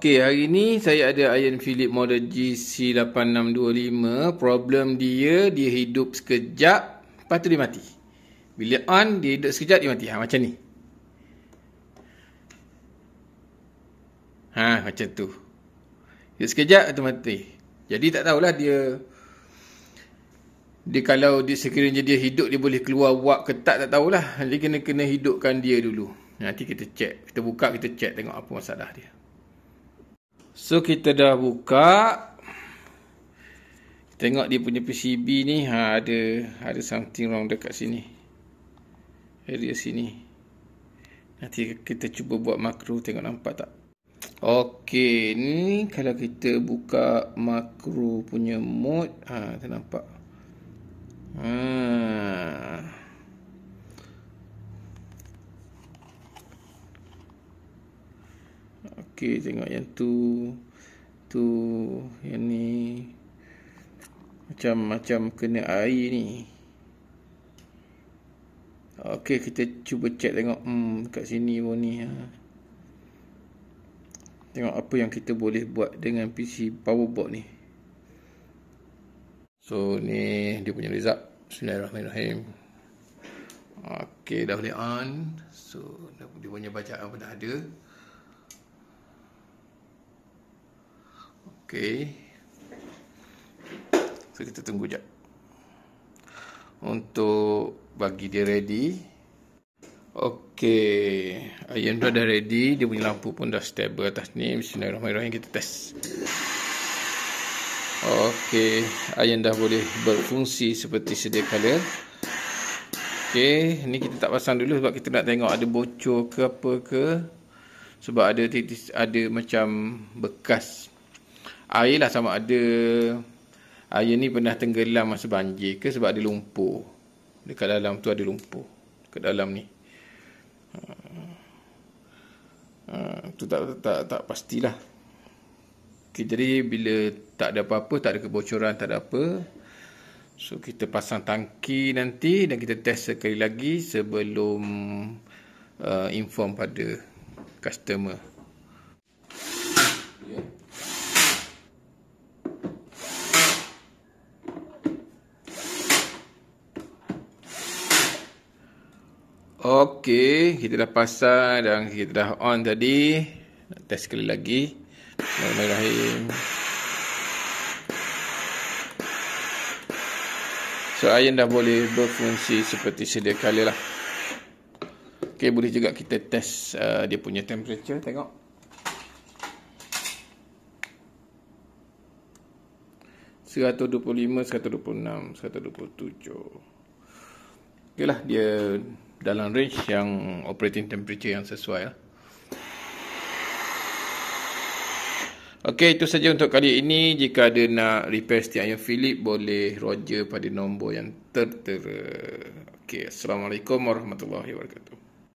Okey, hari ni saya ada Ian Philip model GC8625. Problem dia, dia hidup sekejap, lepas tu dia mati. Bila on, dia hidup sekejap, dia mati. Ha, macam ni. Ha, macam tu. Hidup sekejap, lepas mati. Jadi tak tahulah dia... Dia kalau dia sekiranya dia hidup, dia boleh keluar wap ke tak, tak tahulah. Dia kena-kena hidupkan dia dulu. Nanti kita check. Kita buka, kita check tengok apa masalah dia. So kita dah buka Tengok dia punya PCB ni ha, ada ada something wrong dekat sini. Area sini. Nanti kita cuba buat makro tengok nampak tak. Okey, ni kalau kita buka makro punya mode ha, kita nampak. Okey, tengok yang tu. Tu, yang ni. Macam-macam kena air ni. Okey, kita cuba check tengok. Hmm, kat sini pun ni. Ha. Tengok apa yang kita boleh buat dengan PC powerboard ni. So, ni dia punya result. Bismillahirrahmanirrahim. Okey, dah boleh on. So, dia punya bacaan pun dah ada. Ok So kita tunggu jap Untuk bagi dia ready Ok Ayam tu dah ready Dia punya lampu pun dah stable atas ni Bismillahirrahmanirrahim kita test Ok Ayam dah boleh berfungsi Seperti sedia kala Ok ni kita tak pasang dulu Sebab kita nak tengok ada bocor ke apa ke sebab ada titis, ada macam bekas Ayalah sama ada Ayah ni pernah tenggelam masa banjir ke sebab ada lumpur. Dekat dalam tu ada lumpur. Dekat dalam ni. Ha, tu tak, tak tak pastilah. Okay, jadi bila tak ada apa-apa, tak ada kebocoran, tak ada apa. So kita pasang tangki nanti dan kita test sekali lagi sebelum uh, inform pada customer. Okey, kita dah pasang dan kita dah on tadi. Nak test sekali lagi. Bismillahirrahmanirrahim. So, iron dah boleh berfungsi seperti sedia kali lah. Okay, boleh juga kita test uh, dia punya temperature. Tengok. Seratus dua puluh lima, seratus dua puluh enam, seratus dua puluh tujuh. Yalah dia dalam range yang operating temperature yang sesuai lah. Ok itu saja untuk kali ini Jika ada nak repair setiap ayam Philip Boleh roger pada nombor yang tertera Ok Assalamualaikum warahmatullahi wabarakatuh